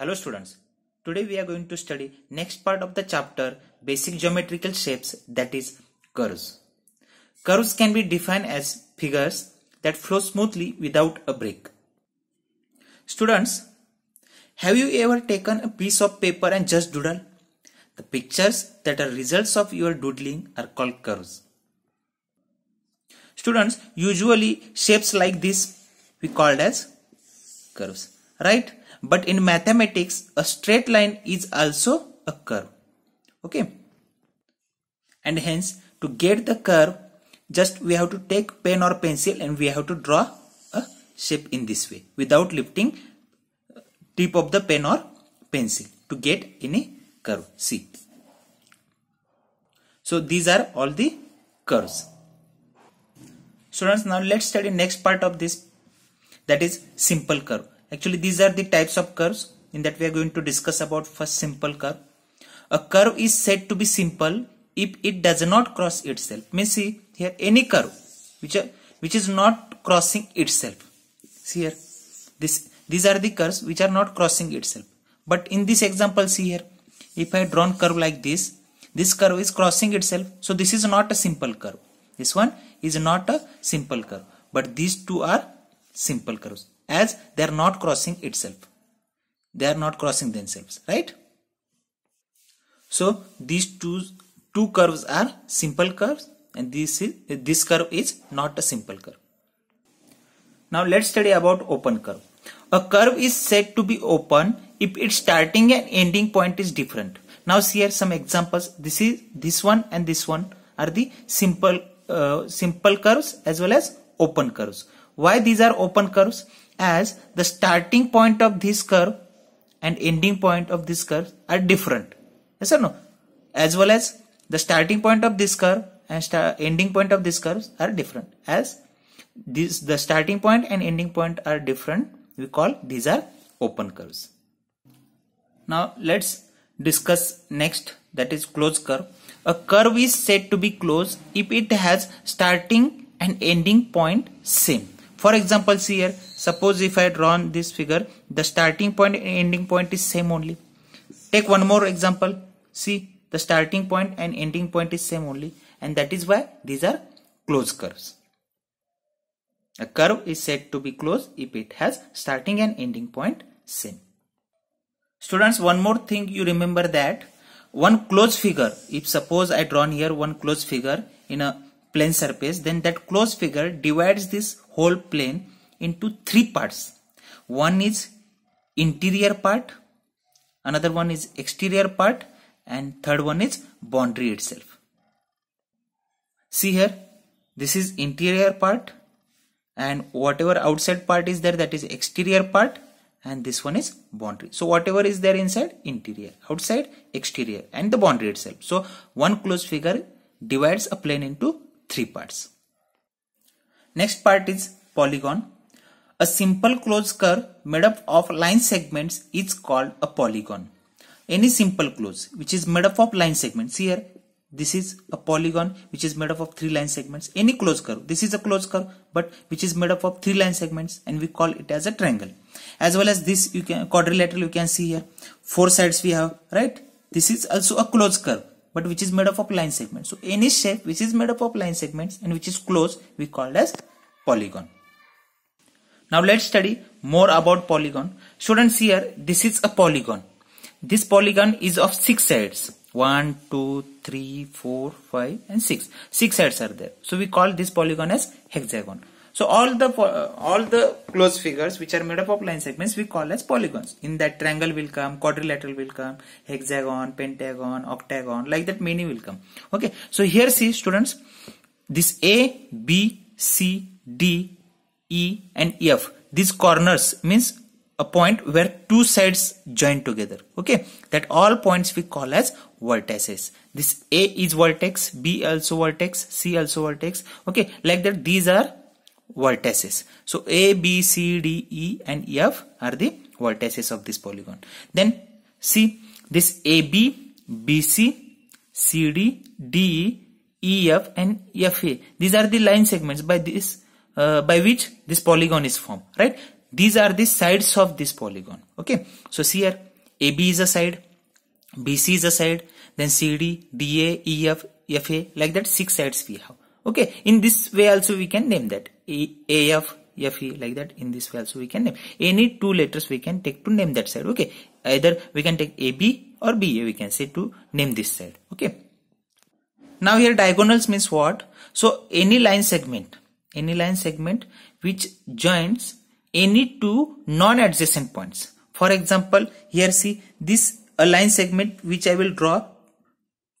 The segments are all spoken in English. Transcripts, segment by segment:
Hello students, today we are going to study next part of the chapter basic geometrical shapes that is curves. Curves can be defined as figures that flow smoothly without a break. Students, have you ever taken a piece of paper and just doodle? The pictures that are results of your doodling are called curves. Students, usually shapes like this we called as curves, right? but in mathematics a straight line is also a curve okay and hence to get the curve just we have to take pen or pencil and we have to draw a shape in this way without lifting tip of the pen or pencil to get any curve see so these are all the curves students now let's study next part of this that is simple curve Actually, these are the types of curves in that we are going to discuss about first simple curve. A curve is said to be simple if it does not cross itself. Means see here any curve which are, which is not crossing itself. See here this these are the curves which are not crossing itself. But in this example see here if I drawn curve like this this curve is crossing itself so this is not a simple curve. This one is not a simple curve but these two are simple curves as they are not crossing itself they are not crossing themselves right so these two two curves are simple curves and this is this curve is not a simple curve now let's study about open curve a curve is said to be open if its starting and ending point is different now see here some examples this is this one and this one are the simple uh, simple curves as well as open curves why these are open curves as the starting point of this curve and ending point of this curve are different. Yes or no? As well as the starting point of this curve and ending point of this curve are different. As this, the starting point and ending point are different, we call these are open curves. Now let's discuss next that is closed curve. A curve is said to be closed if it has starting and ending point same. For example, here, suppose if I drawn this figure, the starting point and ending point is same only. Take one more example. See, the starting point and ending point is same only. And that is why these are closed curves. A curve is said to be closed if it has starting and ending point same. Students, one more thing you remember that one closed figure, if suppose I drawn here one closed figure in a plane surface, then that closed figure divides this whole plane into three parts. One is interior part, another one is exterior part, and third one is boundary itself. See here, this is interior part and whatever outside part is there that is exterior part and this one is boundary. So whatever is there inside, interior, outside, exterior and the boundary itself. So one closed figure divides a plane into three parts. Next part is polygon. A simple closed curve made up of line segments is called a polygon. Any simple closed which is made up of line segments here this is a polygon which is made up of three line segments any closed curve this is a closed curve but which is made up of three line segments and we call it as a triangle as well as this you can quadrilateral you can see here four sides we have right this is also a closed curve but which is made up of line segments. So any shape which is made up of line segments and which is closed we call as polygon. Now let's study more about polygon. Students here this is a polygon. This polygon is of 6 sides. 1, 2, 3, 4, 5 and 6. 6 sides are there. So we call this polygon as hexagon. So all the all the closed figures which are made up of line segments we call as polygons. In that triangle will come, quadrilateral will come, hexagon, pentagon, octagon, like that many will come. Okay. So here see students, this A, B, C, D, E and F. These corners means a point where two sides join together okay that all points we call as vertices this a is vertex b also vertex c also vertex okay like that these are vertices. So A, B, C, D, E and F are the vertices of this polygon. Then see this AB, BC, CD, DE, EF and FA. These are the line segments by this uh, by which this polygon is formed, right? These are the sides of this polygon. Okay. So see here AB is a side, BC is a side, then CD, DA, EF, FA like that six sides we have. Okay. In this way also we can name that. AF FE like that in this file. So we can name any two letters we can take to name that side. Okay. Either we can take AB or BA we can say to name this side. Okay. Now here diagonals means what? So any line segment, any line segment which joins any two non-adjacent points. For example, here see this a line segment which I will draw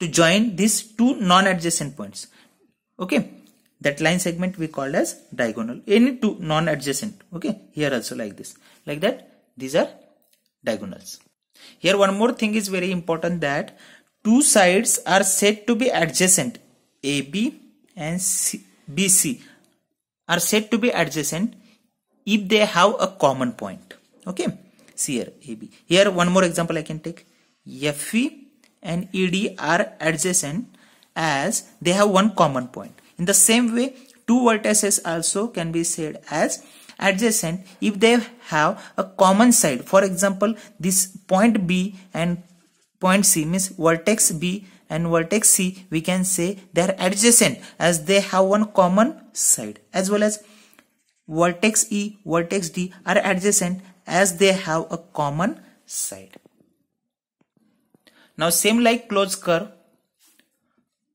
to join these two non-adjacent points. Okay that line segment we called as diagonal any two non-adjacent okay here also like this like that these are diagonals here one more thing is very important that two sides are said to be adjacent AB and C, BC are said to be adjacent if they have a common point okay see here AB here one more example I can take FE and ED are adjacent as they have one common point in the same way, two vertices also can be said as adjacent if they have a common side. For example, this point B and point C means vertex B and vertex C we can say they are adjacent as they have one common side as well as vertex E, vertex D are adjacent as they have a common side. Now same like closed curve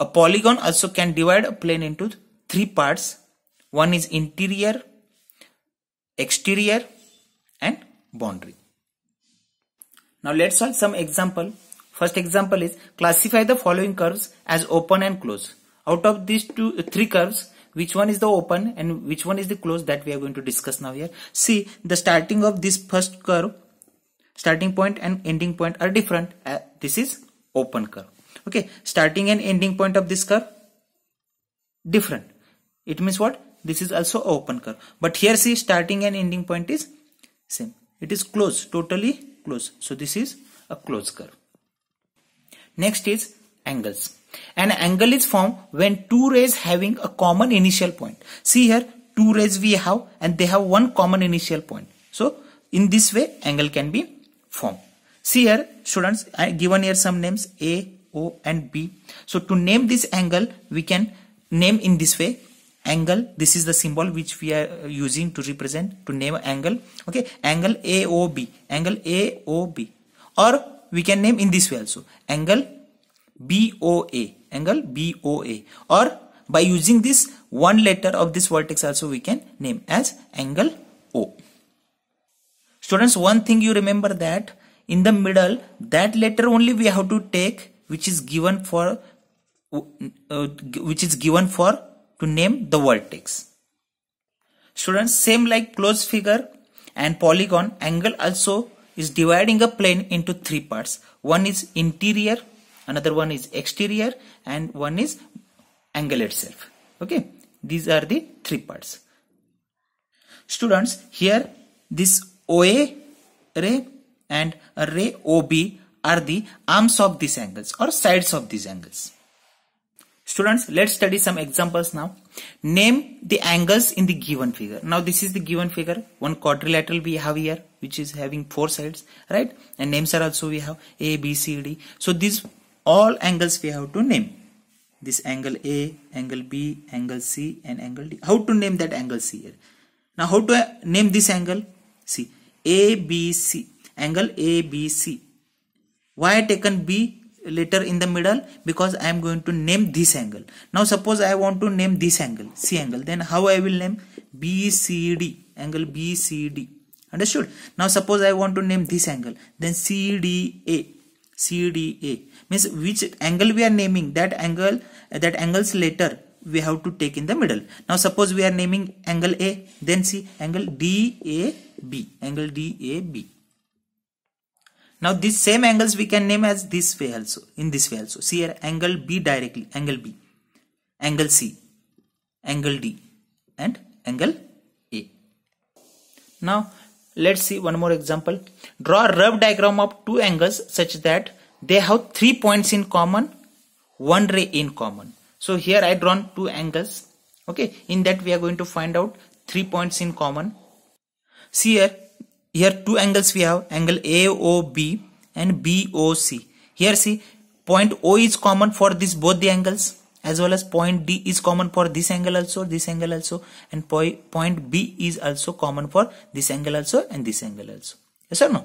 a polygon also can divide a plane into three parts. One is interior, exterior and boundary. Now let's solve some example. First example is classify the following curves as open and closed. Out of these two, uh, three curves, which one is the open and which one is the closed that we are going to discuss now here. See the starting of this first curve, starting point and ending point are different. Uh, this is open curve okay starting and ending point of this curve different it means what this is also open curve but here see starting and ending point is same it is closed totally closed so this is a closed curve next is angles an angle is formed when two rays having a common initial point see here two rays we have and they have one common initial point so in this way angle can be formed see here students i given here some names a O and B. So to name this angle, we can name in this way angle this is the symbol which we are uh, using to represent to name angle okay angle aob angle aob or we can name in this way also angle boa angle boa or by using this one letter of this vertex also we can name as angle o students one thing you remember that in the middle that letter only we have to take which is given for uh, which is given for to name the vertex. Students, same like closed figure and polygon, angle also is dividing a plane into three parts. One is interior, another one is exterior, and one is angle itself. Okay, these are the three parts. Students, here this OA ray and ray OB are the arms of these angles or sides of these angles. Students, let's study some examples now. Name the angles in the given figure. Now this is the given figure. One quadrilateral we have here which is having four sides, right? And names are also we have A, B, C, D. So these all angles we have to name. This angle A, angle B, angle C and angle D. How to name that angle C here? Now how to name this angle? See, A, B, C. Angle A, B, C why I taken B later in the middle because I am going to name this angle now suppose I want to name this angle C angle then how I will name BCD angle BCD understood now suppose I want to name this angle then CDA CDA means which angle we are naming that angle that angles later we have to take in the middle now suppose we are naming angle A then see angle DAB angle DAB now these same angles we can name as this way also, in this way also. See here angle B directly, angle B, angle C, angle D and angle A. Now let's see one more example. Draw a rough diagram of two angles such that they have three points in common, one ray in common. So here I drawn two angles. Okay, in that we are going to find out three points in common. See here here two angles we have angle AOB and BOC here see point O is common for this both the angles as well as point D is common for this angle also this angle also and point B is also common for this angle also and this angle also yes or no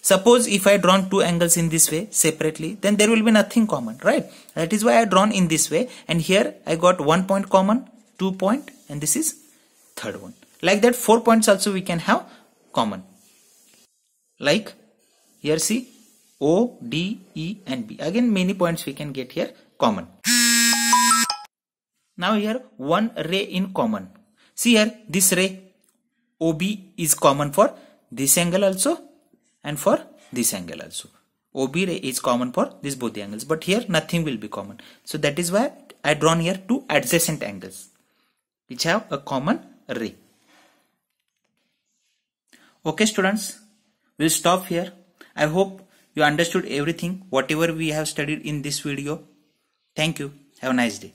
suppose if I drawn two angles in this way separately then there will be nothing common right that is why I drawn in this way and here I got one point common two point and this is third one like that four points also we can have common. Like here see O, D, E and B. Again many points we can get here common. Now here one ray in common. See here this ray OB is common for this angle also and for this angle also. OB ray is common for these both the angles but here nothing will be common. So that is why I drawn here two adjacent angles which have a common ray. Okay students, we'll stop here. I hope you understood everything whatever we have studied in this video. Thank you. Have a nice day.